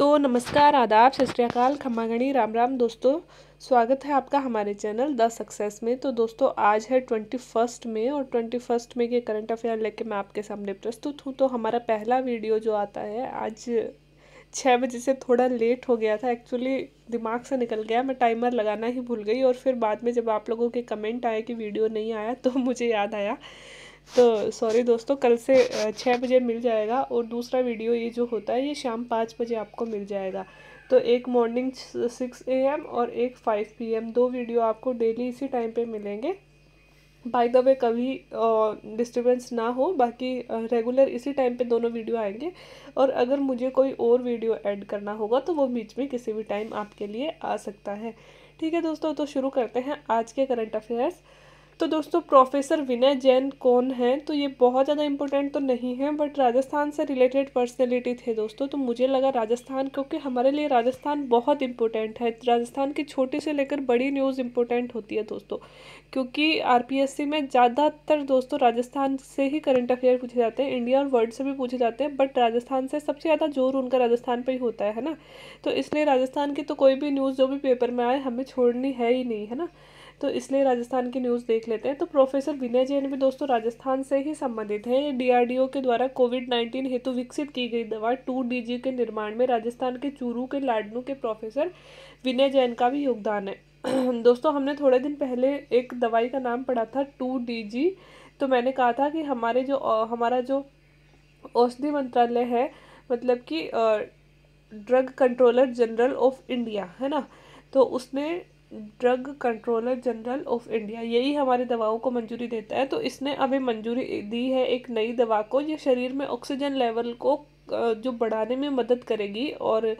तो नमस्कार आदाब सत खम्मागणी राम राम दोस्तों स्वागत है आपका हमारे चैनल द सक्सेस में तो दोस्तों आज है ट्वेंटी फर्स्ट में और ट्वेंटी फर्स्ट में के करंट अफेयर लेके मैं आपके सामने प्रस्तुत हूँ तो हमारा पहला वीडियो जो आता है आज छः बजे से थोड़ा लेट हो गया था एक्चुअली दिमाग से निकल गया मैं टाइमर लगाना ही भूल गई और फिर बाद में जब आप लोगों के कमेंट आए कि वीडियो नहीं आया तो मुझे याद आया तो सॉरी दोस्तों कल से छः बजे मिल जाएगा और दूसरा वीडियो ये जो होता है ये शाम पाँच बजे आपको मिल जाएगा तो एक मॉर्निंग सिक्स ए एम और एक फाइव पी एम दो वीडियो आपको डेली इसी टाइम पे मिलेंगे बाय द वे कभी डिस्टर्बेंस ना हो बाकी रेगुलर इसी टाइम पे दोनों वीडियो आएंगे और अगर मुझे कोई और वीडियो ऐड करना होगा तो वो बीच में किसी भी टाइम आपके लिए आ सकता है ठीक है दोस्तों तो शुरू करते हैं आज के करंट अफेयर्स तो दोस्तों प्रोफेसर विनय जैन कौन हैं तो ये बहुत ज़्यादा इंपॉर्टेंट तो नहीं है बट राजस्थान से रिलेटेड पर्सनैलिटी थे दोस्तों तो मुझे लगा राजस्थान क्योंकि हमारे लिए राजस्थान बहुत इंपॉर्टेंट है राजस्थान की छोटी से लेकर बड़ी न्यूज़ इंपॉर्टेंट होती है दोस्तों क्योंकि आर में ज़्यादातर दोस्तों राजस्थान से ही करंट अफेयर पूछे जाते हैं इंडिया और वर्ल्ड से भी पूछे जाते हैं बट राजस्थान से सबसे ज़्यादा जोर उनका राजस्थान पर ही होता है ना तो इसलिए राजस्थान की तो कोई भी न्यूज़ जो भी पेपर में आए हमें छोड़नी है ही नहीं है ना तो इसलिए राजस्थान की न्यूज़ देख लेते हैं तो प्रोफेसर विनय जैन भी दोस्तों राजस्थान से ही संबंधित हैं डीआरडीओ के द्वारा कोविड नाइन्टीन हेतु विकसित की गई दवा टू डीजी के निर्माण में राजस्थान के चूरू के लाडनू के प्रोफेसर विनय जैन का भी योगदान है दोस्तों हमने थोड़े दिन पहले एक दवाई का नाम पढ़ा था टू डी तो मैंने कहा था कि हमारे जो हमारा जो औषधि मंत्रालय है मतलब कि drug controller general of India है ना तो उसने drug controller general of India यही हमारी दवाओं को मंजूरी देता है तो इसने अभी मंजूरी दी है एक नई दवा को ये शरीर में ऑक्सीजन लेवल को जो बढ़ाने में मदद करेगी और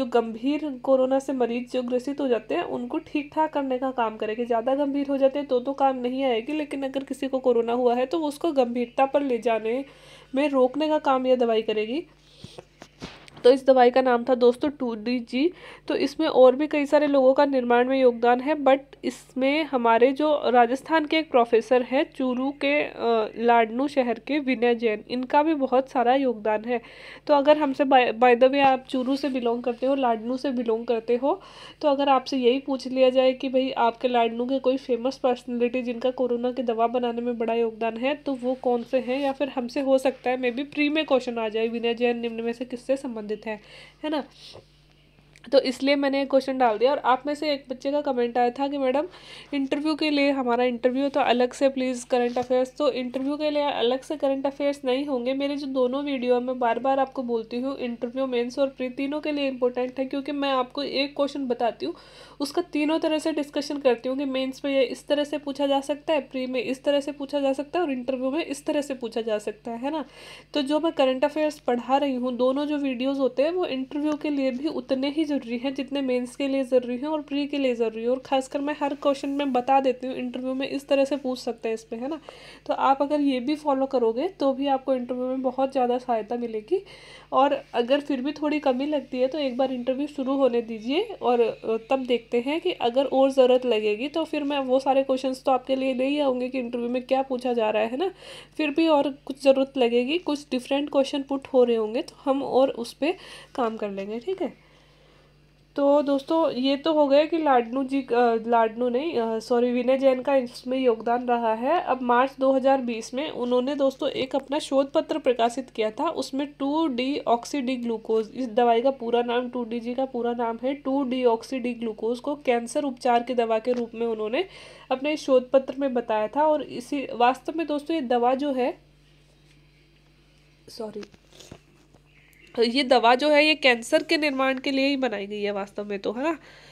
जो गंभीर कोरोना से मरीज जो ग्रसित हो जाते हैं उनको ठीक ठाक करने का काम करेगी ज़्यादा गंभीर हो जाते हैं तो तो काम नहीं आएगी लेकिन अगर किसी को कोरोना हुआ है तो उसको गंभीरता पर ले जाने में रोकने का काम यह दवाई करेगी तो इस दवाई का नाम था दोस्तों टू डी जी तो इसमें और भी कई सारे लोगों का निर्माण में योगदान है बट इसमें हमारे जो राजस्थान के एक प्रोफेसर हैं चूरू के लाडनू शहर के विनय जैन इनका भी बहुत सारा योगदान है तो अगर हमसे बाय द वे आप चूरू से बिलोंग करते हो लाडनू से बिलोंग करते हो तो अगर आपसे यही पूछ लिया जाए कि भाई आपके लाडनू के कोई फेमस पर्सनैलिटी जिनका कोरोना की दवा बनाने में बड़ा योगदान है तो वो कौन से हैं या फिर हमसे हो सकता है मे बी प्री में क्वेश्चन आ जाए विनय जैन निम्न में से किससे संबंधित संबंधित है है ना तो इसलिए मैंने क्वेश्चन डाल दिया और आप में से एक बच्चे का कमेंट आया था कि मैडम इंटरव्यू के लिए हमारा इंटरव्यू तो अलग से प्लीज़ करंट अफेयर्स तो इंटरव्यू के लिए अलग से करंट अफेयर्स नहीं होंगे मेरे जो दोनों वीडियो हैं मैं बार बार आपको बोलती हूँ इंटरव्यू मेंस और प्री तीनों के लिए इंपॉर्टेंट है क्योंकि मैं आपको एक क्वेश्चन बताती हूँ उसका तीनों तरह से डिस्कशन करती हूँ कि मेन्स में ये इस तरह से पूछा जा सकता है प्री में इस तरह से पूछा जा सकता है और इंटरव्यू में इस तरह से पूछा जा सकता है ना तो जो मैं करंट अफेयर्स पढ़ा रही हूँ दोनों जो वीडियोज़ होते हैं वो इंटरव्यू के लिए भी उतने ही ज़रूरी है जितने मेंस के लिए ज़रूरी हैं और प्री के लिए ज़रूरी है और ख़ासकर मैं हर क्वेश्चन में बता देती हूँ इंटरव्यू में इस तरह से पूछ सकते हैं पर है ना तो आप अगर ये भी फॉलो करोगे तो भी आपको इंटरव्यू में बहुत ज़्यादा सहायता मिलेगी और अगर फिर भी थोड़ी कमी लगती है तो एक बार इंटरव्यू शुरू होने दीजिए और तब देखते हैं कि अगर और ज़रूरत लगेगी तो फिर मैं वो सारे क्वेश्चन तो आपके लिए नहीं आऊँगे कि इंटरव्यू में क्या पूछा जा रहा है ना फिर भी और कुछ ज़रूरत लगेगी कुछ डिफरेंट क्वेश्चन पुट हो रहे होंगे तो हम और उस पर काम कर लेंगे ठीक है तो दोस्तों ये तो हो गया कि लाडनू जी लाडनू नहीं सॉरी विनय जैन का इसमें योगदान रहा है अब मार्च 2020 में उन्होंने दोस्तों एक अपना शोध पत्र प्रकाशित किया था उसमें two deoxy D glucose इस दवाई का पूरा नाम टू डी जी का पूरा नाम है two deoxy D glucose को कैंसर उपचार की दवा के रूप में उन्होंने अपने शोध पत्र में बताया था और इसी वास्तव में दोस्तों ये दवा जो है सॉरी ये दवा जो है ये कैंसर के निर्माण के लिए ही बनाई गई है वास्तव में तो है ना